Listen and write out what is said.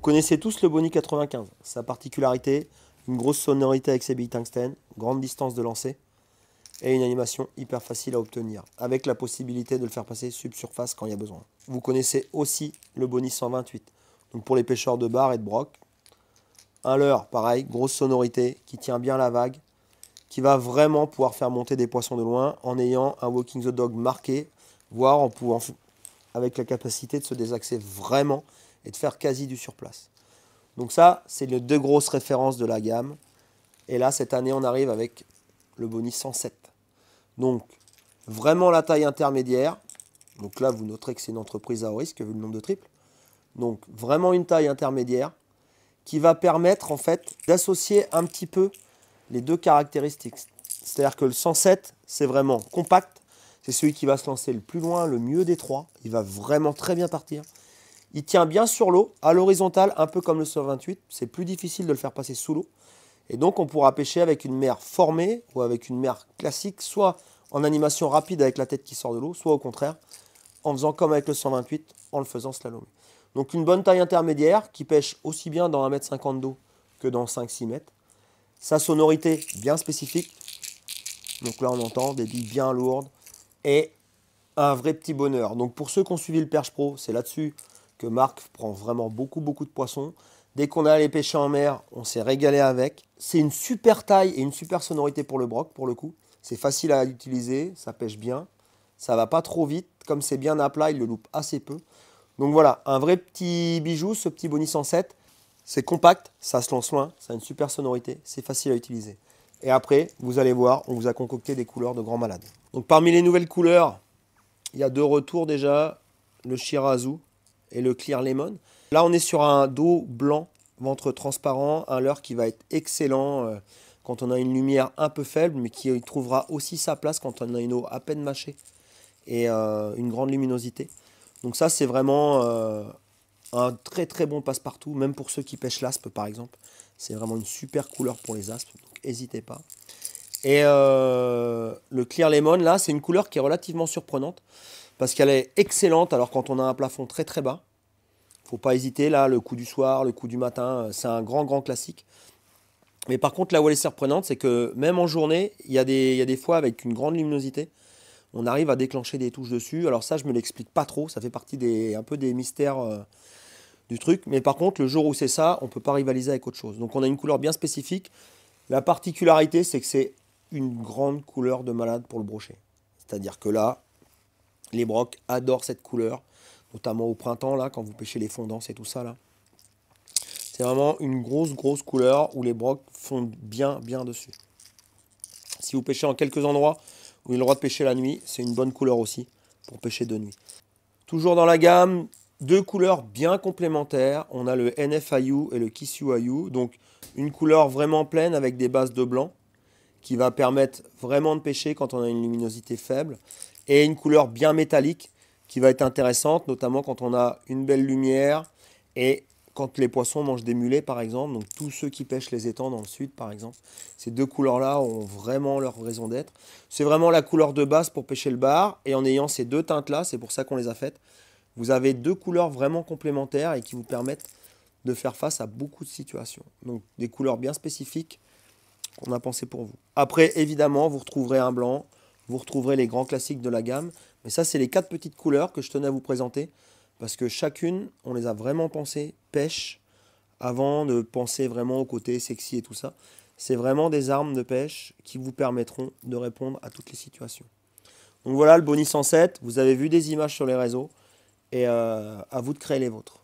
Vous connaissez tous le Boni 95, sa particularité, une grosse sonorité avec ses billes tungstène, grande distance de lancer et une animation hyper facile à obtenir, avec la possibilité de le faire passer subsurface quand il y a besoin. Vous connaissez aussi le Boni 128, donc pour les pêcheurs de bar et de broc. Un leurre, pareil, grosse sonorité, qui tient bien la vague, qui va vraiment pouvoir faire monter des poissons de loin en ayant un Walking the Dog marqué, voire en pouvant, avec la capacité de se désaxer vraiment et de faire quasi du surplace. Donc ça, c'est les deux grosses références de la gamme. Et là, cette année, on arrive avec le Boni 107. Donc, vraiment la taille intermédiaire. Donc là, vous noterez que c'est une entreprise à haut risque, vu le nombre de triples. Donc, vraiment une taille intermédiaire qui va permettre, en fait, d'associer un petit peu les deux caractéristiques. C'est-à-dire que le 107, c'est vraiment compact. C'est celui qui va se lancer le plus loin, le mieux des trois. Il va vraiment très bien partir. Il tient bien sur l'eau, à l'horizontale, un peu comme le 128. C'est plus difficile de le faire passer sous l'eau. Et donc, on pourra pêcher avec une mer formée ou avec une mer classique, soit en animation rapide avec la tête qui sort de l'eau, soit au contraire, en faisant comme avec le 128, en le faisant slalom. Donc, une bonne taille intermédiaire qui pêche aussi bien dans 1m50 d'eau que dans 5-6 mètres. Sa sonorité bien spécifique. Donc là, on entend des billes bien lourdes et un vrai petit bonheur. Donc pour ceux qui ont suivi le Perche Pro, c'est là-dessus que Marc prend vraiment beaucoup, beaucoup de poissons. Dès qu'on est allé pêcher en mer, on s'est régalé avec. C'est une super taille et une super sonorité pour le broc, pour le coup. C'est facile à utiliser, ça pêche bien, ça va pas trop vite. Comme c'est bien à plat, il le loupe assez peu. Donc voilà, un vrai petit bijou, ce petit Boni 107. C'est compact, ça se lance loin, ça a une super sonorité, c'est facile à utiliser. Et après, vous allez voir, on vous a concocté des couleurs de grand malade. Donc parmi les nouvelles couleurs, il y a deux retours déjà. Le Shirazu, et le Clear Lemon. Là, on est sur un dos blanc, ventre transparent, un leurre qui va être excellent euh, quand on a une lumière un peu faible, mais qui trouvera aussi sa place quand on a une eau à peine mâchée et euh, une grande luminosité. Donc ça, c'est vraiment euh, un très très bon passe-partout, même pour ceux qui pêchent l'aspe par exemple. C'est vraiment une super couleur pour les aspes, donc n'hésitez pas. Et le Clear Lemon, là, c'est une couleur qui est relativement surprenante parce qu'elle est excellente. Alors quand on a un plafond très très bas, faut pas hésiter. Là, le coup du soir, le coup du matin, euh, c'est un grand grand classique. Mais par contre, là où elle est surprenante, c'est que même en journée, il y, a des, a des fois avec une grande luminosité, on arrive à déclencher des touches dessus. Alors ça, je me l'explique pas trop. Ça fait partie des un peu des mystères. Euh, du truc, mais par contre, le jour où c'est ça, on peut pas rivaliser avec autre chose. Donc, on a une couleur bien spécifique. La particularité, c'est que c'est une grande couleur de malade pour le brochet. C'est-à-dire que là, les brocs adorent cette couleur, notamment au printemps, là, quand vous pêchez les fondants et tout ça, là. C'est vraiment une grosse, grosse couleur où les brocs fondent bien, bien dessus. Si vous pêchez en quelques endroits où il y le droit de pêcher la nuit, c'est une bonne couleur aussi pour pêcher de nuit. Toujours dans la gamme, deux couleurs bien complémentaires. On a le NFIU et le Kisuayu. Donc une couleur vraiment pleine avec des bases de blanc qui va permettre vraiment de pêcher quand on a une luminosité faible et une couleur bien métallique qui va être intéressante, notamment quand on a une belle lumière et quand les poissons mangent des mulets par exemple, donc tous ceux qui pêchent les étangs dans le sud par exemple, ces deux couleurs-là ont vraiment leur raison d'être. C'est vraiment la couleur de base pour pêcher le bar et en ayant ces deux teintes-là, c'est pour ça qu'on les a faites, vous avez deux couleurs vraiment complémentaires et qui vous permettent de faire face à beaucoup de situations. Donc des couleurs bien spécifiques qu'on a pensées pour vous. Après évidemment, vous retrouverez un blanc, vous retrouverez les grands classiques de la gamme. Mais ça, c'est les quatre petites couleurs que je tenais à vous présenter. Parce que chacune, on les a vraiment pensées pêche avant de penser vraiment au côté sexy et tout ça. C'est vraiment des armes de pêche qui vous permettront de répondre à toutes les situations. Donc voilà le Boni 107. Vous avez vu des images sur les réseaux. Et euh, à vous de créer les vôtres.